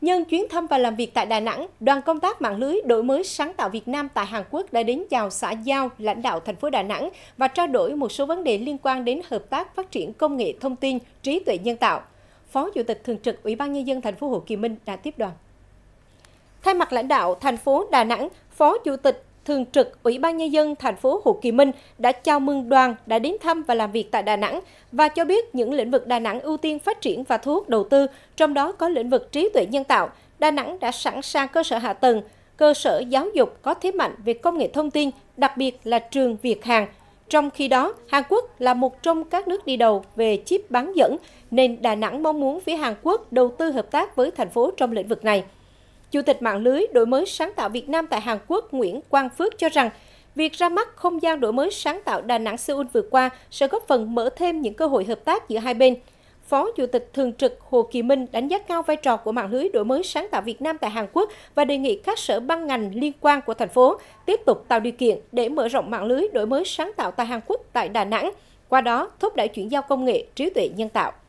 Nhân chuyến thăm và làm việc tại Đà Nẵng, đoàn công tác mạng lưới đổi mới sáng tạo Việt Nam tại Hàn Quốc đã đến chào xã giao lãnh đạo thành phố Đà Nẵng và trao đổi một số vấn đề liên quan đến hợp tác phát triển công nghệ thông tin, trí tuệ nhân tạo. Phó Chủ tịch thường trực Ủy ban nhân dân thành phố Hồ Chí Minh đã tiếp đoàn. Thay mặt lãnh đạo thành phố Đà Nẵng, Phó Chủ tịch Thường trực Ủy ban Nhân dân thành phố Hồ Chí Minh đã chào mừng đoàn đã đến thăm và làm việc tại Đà Nẵng và cho biết những lĩnh vực Đà Nẵng ưu tiên phát triển và thu hút đầu tư, trong đó có lĩnh vực trí tuệ nhân tạo. Đà Nẵng đã sẵn sàng cơ sở hạ tầng, cơ sở giáo dục có thế mạnh về công nghệ thông tin, đặc biệt là trường Việt Hàn. Trong khi đó, Hàn Quốc là một trong các nước đi đầu về chip bán dẫn, nên Đà Nẵng mong muốn phía Hàn Quốc đầu tư hợp tác với thành phố trong lĩnh vực này. Chủ tịch mạng lưới đổi mới sáng tạo Việt Nam tại Hàn Quốc Nguyễn Quang Phước cho rằng, việc ra mắt không gian đổi mới sáng tạo Đà Nẵng Seoul vừa qua sẽ góp phần mở thêm những cơ hội hợp tác giữa hai bên. Phó Chủ tịch Thường trực Hồ Kỳ Minh đánh giá cao vai trò của mạng lưới đổi mới sáng tạo Việt Nam tại Hàn Quốc và đề nghị các sở ban ngành liên quan của thành phố tiếp tục tạo điều kiện để mở rộng mạng lưới đổi mới sáng tạo tại Hàn Quốc tại Đà Nẵng, qua đó thúc đẩy chuyển giao công nghệ trí tuệ nhân tạo.